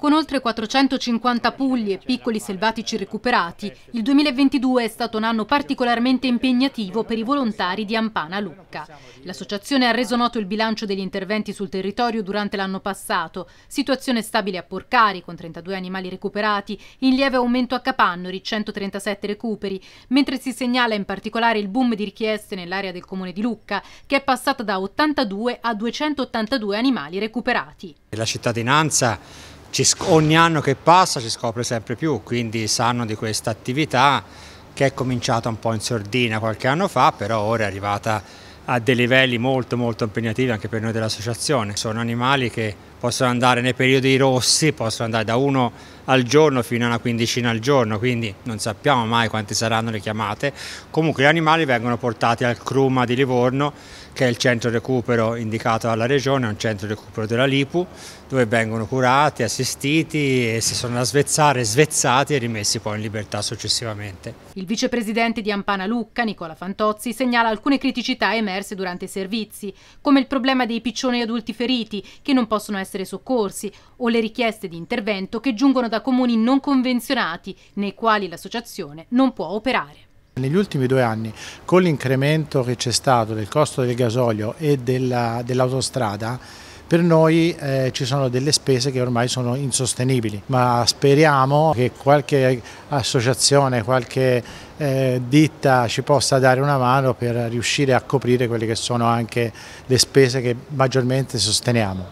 Con oltre 450 pugli e piccoli selvatici recuperati, il 2022 è stato un anno particolarmente impegnativo per i volontari di Ampana Lucca. L'associazione ha reso noto il bilancio degli interventi sul territorio durante l'anno passato, situazione stabile a Porcari con 32 animali recuperati, in lieve aumento a Capannori 137 recuperi, mentre si segnala in particolare il boom di richieste nell'area del comune di Lucca, che è passata da 82 a 282 animali recuperati. La cittadinanza sc- ogni anno che passa ci scopre sempre più, quindi sanno di questa attività che è cominciata un po' in sordina qualche anno fa, però ora è arrivata a dei livelli molto molto impegnativi anche per noi dell'associazione. Sono animali che possono andare nei periodi rossi, possono andare da uno al giorno fino a una quindicina al giorno, quindi non sappiamo mai quante saranno le chiamate. Comunque gli animali vengono portati al Cruma di Livorno, che è il centro recupero indicato dalla regione, è un centro recupero della Lipu, dove vengono curati, assistiti e se sono da svezzare, svezzati e rimessi poi in libertà successivamente. Il vicepresidente di Ampana Lucca, Nicola Fantozzi, segnala alcune criticità emerse durante i servizi, come il problema dei piccioni adulti feriti, che non possono essere essere soccorsi o le richieste di intervento che giungono da comuni non convenzionati nei quali l'associazione non può operare. Negli ultimi due anni, con l'incremento che c'è stato del costo del gasolio e dell'autostrada, dell per noi eh, ci sono delle spese che ormai sono insostenibili, ma speriamo che qualche associazione, qualche eh, ditta ci possa dare una mano per riuscire a coprire quelle che sono anche le spese che maggiormente sosteniamo.